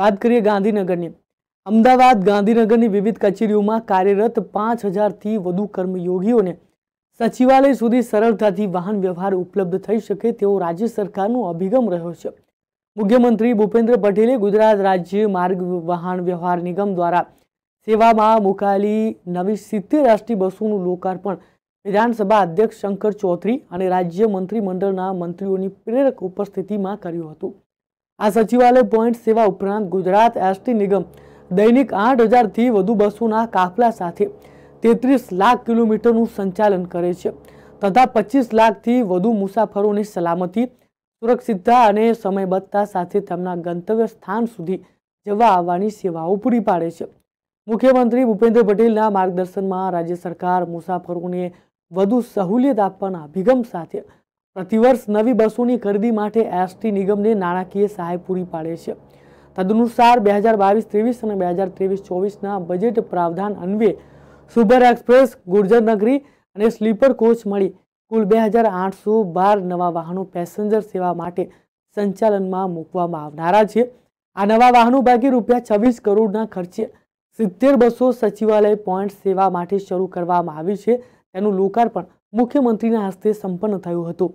વાત કરીએ ગાંધીનગરની અમદાવાદ ગાંધીનગરની વિવિધ કચેરીઓમાં કાર્યરત પાંચ હજારથી વધુ કર્મયોગીઓને સચિવાલય સુધી સરળતાથી વાહન વ્યવહાર ઉપલબ્ધ થઈ શકે તેવો રાજ્ય સરકારનો અભિગમ રહ્યો છે મુખ્યમંત્રી ભૂપેન્દ્ર પટેલે ગુજરાત રાજ્ય માર્ગ વાહન વ્યવહાર નિગમ દ્વારા સેવામાં મુકાયેલી નવી સિત્તેર રાષ્ટ્રીય બસોનું લોકાર્પણ વિધાનસભા અધ્યક્ષ શંકર ચૌધરી અને રાજ્ય મંત્રીમંડળના મંત્રીઓની પ્રેરક ઉપસ્થિતિમાં કર્યું હતું આ સચિવાલય પોઈન્ટ સેવા ઉપરાંત ગુજરાત એસટી નિગમ દૈનિક આઠ હજારથી વધુ બસોના કાફલા સાથે તેત્રીસ લાખ કિલોમીટરનું સંચાલન કરે છે તથા પચીસ લાખથી વધુ મુસાફરોની સલામતી સુરક્ષિતતા અને સમયબદ્ધતા સાથે તેમના ગંતવ્ય સ્થાન સુધી જવા આવવાની સેવાઓ પૂરી પાડે છે મુખ્યમંત્રી ભૂપેન્દ્ર પટેલના માર્ગદર્શનમાં રાજ્ય સરકાર મુસાફરોને વધુ સહુલિયત આપવાના અભિગમ સાથે પ્રતિવર્ષ નવી બસોની ખરીદી માટે એસટી નિગમને નાણાકીય સહાય પૂરી પાડે છે તદનુસાર બે હજાર બાવીસ ત્રેવીસ અને બે હજાર ત્રેવીસ ચોવીસના બજેટ પ્રાવધાન અન્વયે સુપર એક્સપ્રેસ ગુર્જરનગરી અને સ્લીપર કોચ મળી કુલ બે હજાર આઠસો બાર નવા વાહનો પેસેન્જર સેવા માટે સંચાલનમાં મૂકવામાં આવનારા છે આ નવા વાહનો બાકી રૂપિયા છવ્વીસ કરોડના ખર્ચે સિત્તેર બસો સચિવાલય પોઈન્ટ સેવા માટે શરૂ કરવામાં આવી છે તેનું લોકાર્પણ મુખ્યમંત્રીના હસ્તે સંપન્ન થયું હતું